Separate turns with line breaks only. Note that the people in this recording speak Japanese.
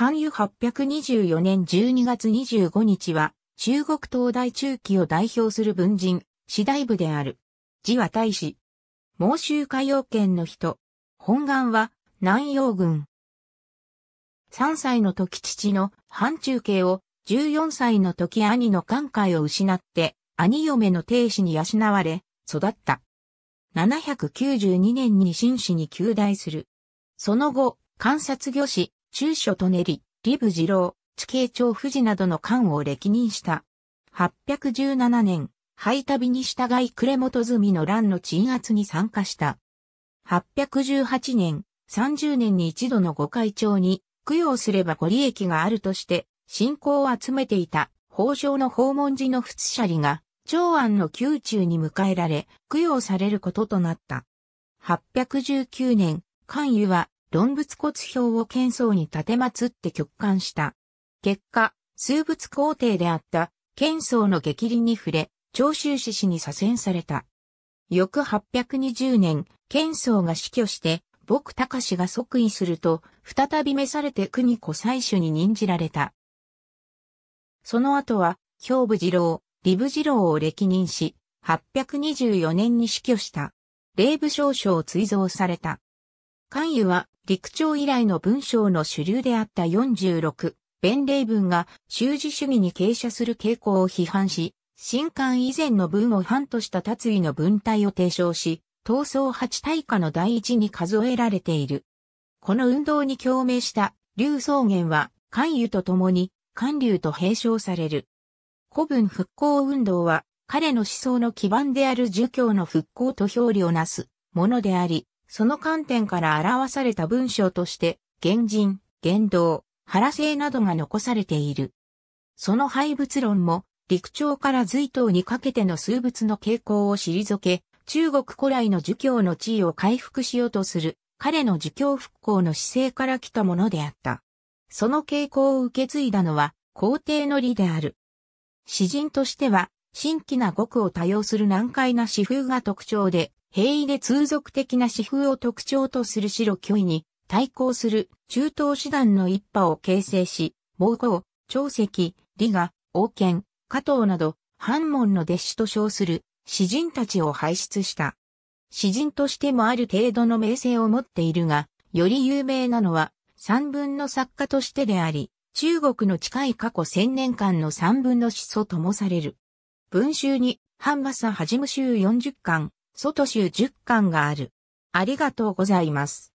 関与824年12月25日は、中国東大中期を代表する文人、次大部である。字は大使。孟州海洋圏の人。本願は、南洋軍。3歳の時父の反中継を、14歳の時兄の寛解を失って、兄嫁の亭主に養われ、育った。792年に紳士に旧大する。その後、観察魚師、中書とねり、リブ次郎、地形長富士などの官を歴任した。817年、廃旅に従い暮れ元住の乱の鎮圧に参加した。818年、30年に一度の御会長に、供養すればご利益があるとして、信仰を集めていた、法生の訪問時の仏舎利が、長安の宮中に迎えられ、供養されることとなった。819年、関湯は論物骨表を剣僧に立てまつって極寒した。結果、数物皇帝であった剣僧の激励に触れ、長州志士に左遷された。翌820年、剣僧が死去して、僕隆が即位すると、再び召されて国子採取に任じられた。その後は、兵部次郎、李部次郎を歴任し、824年に死去した。霊部少将を追贈された。関羽は陸朝以来の文章の主流であった46、弁礼文が習字主義に傾斜する傾向を批判し、新刊以前の文を反とした達意の文体を提唱し、闘争八大化の第一に数えられている。この運動に共鳴した劉草原は関羽と共に関流と併称される。古文復興運動は彼の思想の基盤である儒教の復興と表裏をなすものであり、その観点から表された文章として、原人、言動、腹性などが残されている。その廃物論も、陸朝から隋唐にかけての数物の傾向を退け、中国古来の儒教の地位を回復しようとする、彼の儒教復興の姿勢から来たものであった。その傾向を受け継いだのは、皇帝の理である。詩人としては、新規な語句を多用する難解な詩風が特徴で、平易で通俗的な詩風を特徴とする白巨位に対抗する中東師団の一派を形成し、毛公、長石、李賀、王権、加藤など、藩門の弟子と称する詩人たちを輩出した。詩人としてもある程度の名声を持っているが、より有名なのは三分の作家としてであり、中国の近い過去千年間の三分の始祖ともされる。文集に、ハンマサはじむ集四十巻、外州10巻がある。ありがとうございます。